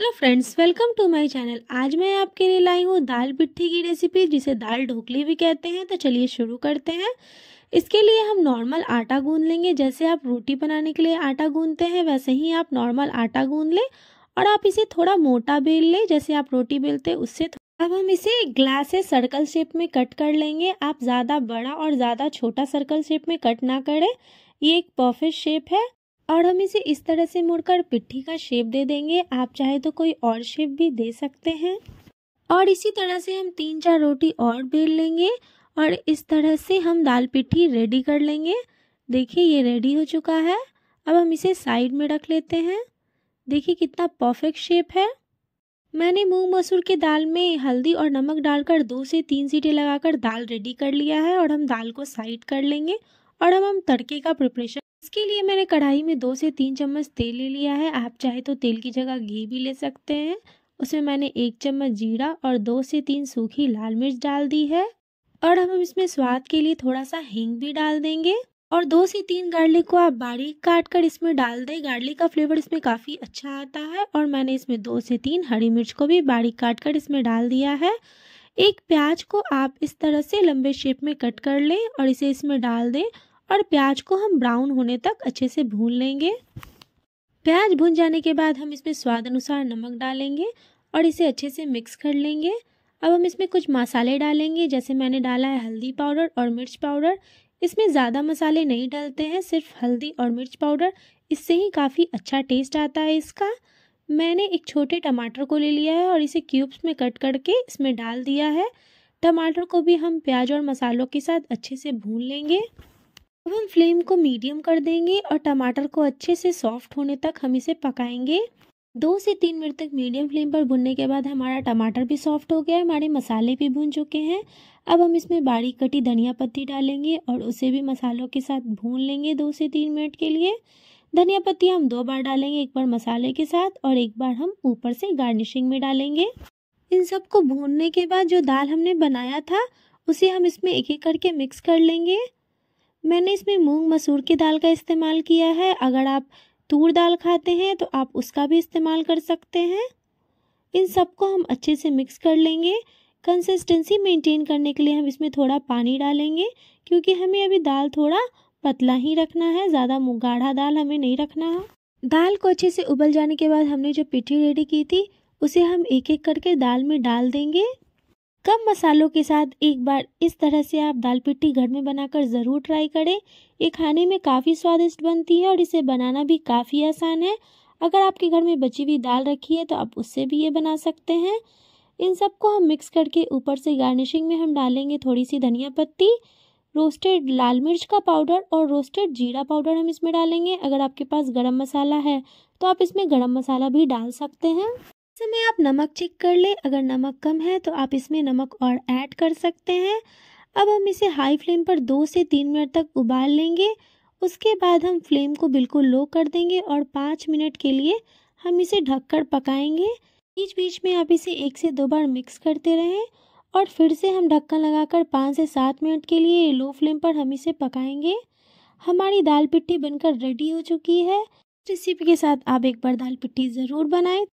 hello friends welcome to my channel आज मैं आपके लिए लाई हूँ दाल पिट्ठी की रेसिपी जिसे दाल ढोकली भी कहते हैं तो चलिए शुरू करते हैं इसके लिए हम नॉर्मल आटा गूंद लेंगे जैसे आप रोटी बनाने के लिए आटा गूंदते हैं वैसे ही आप नॉर्मल आटा गूंद लें और आप इसे थोड़ा मोटा बेल लें जैसे आप रोटी बेलते उससे अब हम इसे ग्लास सर्कल शेप में कट कर लेंगे आप ज़्यादा बड़ा और ज़्यादा छोटा सर्कल शेप में कट ना करें ये एक परफेक्ट शेप है और हम इसे इस तरह से मुड़कर पिट्ठी का शेप दे देंगे आप चाहे तो कोई और शेप भी दे सकते हैं और इसी तरह से हम तीन चार रोटी और बेल लेंगे और इस तरह से हम दाल पिट्ठी रेडी कर लेंगे देखिए ये रेडी हो चुका है अब हम इसे साइड में रख लेते हैं देखिए कितना परफेक्ट शेप है मैंने मूंग मसूर के दाल में हल्दी और नमक डालकर दो से तीन सीटें लगाकर दाल रेडी कर लिया है और हम दाल को साइड कर लेंगे और अब हम तड़के का प्रिपरेशन इसके लिए मैंने कढ़ाई में दो से तीन चम्मच तेल ले लिया है आप चाहे तो तेल की जगह घी भी ले सकते हैं उसमें मैंने एक चम्मच जीरा और दो से तीन सूखी लाल मिर्च डाल दी है और हम इसमें स्वाद के लिए थोड़ा सा हींग भी डाल देंगे और दो से तीन गार्लिक को आप बारीक काट कर इसमें डाल दें गार्लिक का फ्लेवर इसमें काफ़ी अच्छा आता है और मैंने इसमें दो से तीन हरी मिर्च को भी बारीक काट कर इसमें डाल दिया है एक प्याज को आप इस तरह से लंबे शेप में कट कर लें और इसे इसमें डाल दें और प्याज को हम ब्राउन होने तक अच्छे से भून लेंगे प्याज भुन जाने के बाद हम इसमें स्वाद अनुसार नमक डालेंगे और इसे अच्छे से मिक्स कर लेंगे अब हम इसमें कुछ मसाले डालेंगे जैसे मैंने डाला है हल्दी पाउडर और मिर्च पाउडर इसमें ज़्यादा मसाले नहीं डालते हैं सिर्फ हल्दी और मिर्च पाउडर इससे ही काफ़ी अच्छा टेस्ट आता है इसका मैंने एक छोटे टमाटर को ले लिया है और इसे क्यूब्स में कट करके इसमें डाल दिया है टमाटर को भी हम प्याज और मसालों के साथ अच्छे से भून लेंगे अब हम फ्लेम को मीडियम कर देंगे और टमाटर को अच्छे से सॉफ्ट होने तक हम इसे पकाएंगे दो से तीन मिनट तक मीडियम फ्लेम पर भुनने के बाद हमारा टमाटर भी सॉफ्ट हो गया है हमारे मसाले भी भुन चुके हैं अब हम इसमें बारीक कटी धनिया पत्ती डालेंगे और उसे भी मसालों के साथ भून लेंगे दो से तीन मिनट के लिए धनिया पत्ती हम दो बार डालेंगे एक बार मसाले के साथ और एक बार हम ऊपर से गार्निशिंग में डालेंगे इन सबको भूनने के बाद जो दाल हमने बनाया था उसे हम इसमें एक एक करके मिक्स कर लेंगे मैंने इसमें मूंग मसूर की दाल का इस्तेमाल किया है अगर आप तूर दाल खाते हैं तो आप उसका भी इस्तेमाल कर सकते हैं इन सबको हम अच्छे से मिक्स कर लेंगे कंसिस्टेंसी मेंटेन करने के लिए हम इसमें थोड़ा पानी डालेंगे क्योंकि हमें अभी दाल थोड़ा पतला ही रखना है ज़्यादा गाढ़ा दाल हमें नहीं रखना है दाल को अच्छे से उबल जाने के बाद हमने जो पिठी रेडी की थी उसे हम एक एक करके दाल में डाल देंगे कम मसालों के साथ एक बार इस तरह से आप दाल पिट्टी घर में बनाकर ज़रूर ट्राई करें ये खाने में काफ़ी स्वादिष्ट बनती है और इसे बनाना भी काफ़ी आसान है अगर आपके घर में बची हुई दाल रखी है तो आप उससे भी ये बना सकते हैं इन सबको हम मिक्स करके ऊपर से गार्निशिंग में हम डालेंगे थोड़ी सी धनिया पत्ती रोस्टेड लाल मिर्च का पाउडर और रोस्टेड जीरा पाउडर हम इसमें डालेंगे अगर आपके पास गरम मसाला है तो आप इसमें गरम मसाला भी डाल सकते हैं समय आप नमक चेक कर लें अगर नमक कम है तो आप इसमें नमक और ऐड कर सकते हैं अब हम इसे हाई फ्लेम पर दो से तीन मिनट तक उबाल लेंगे उसके बाद हम फ्लेम को बिल्कुल लो कर देंगे और पाँच मिनट के लिए हम इसे ढककर पकाएंगे बीच बीच में आप इसे एक से दो बार मिक्स करते रहें और फिर से हम ढक्कन लगाकर पाँच से सात मिनट के लिए लो फ्लेम पर हम इसे पकाएंगे हमारी दाल पिट्टी बनकर रेडी हो चुकी है रेसिपी के साथ आप एक बार दाल पिट्टी ज़रूर बनाएं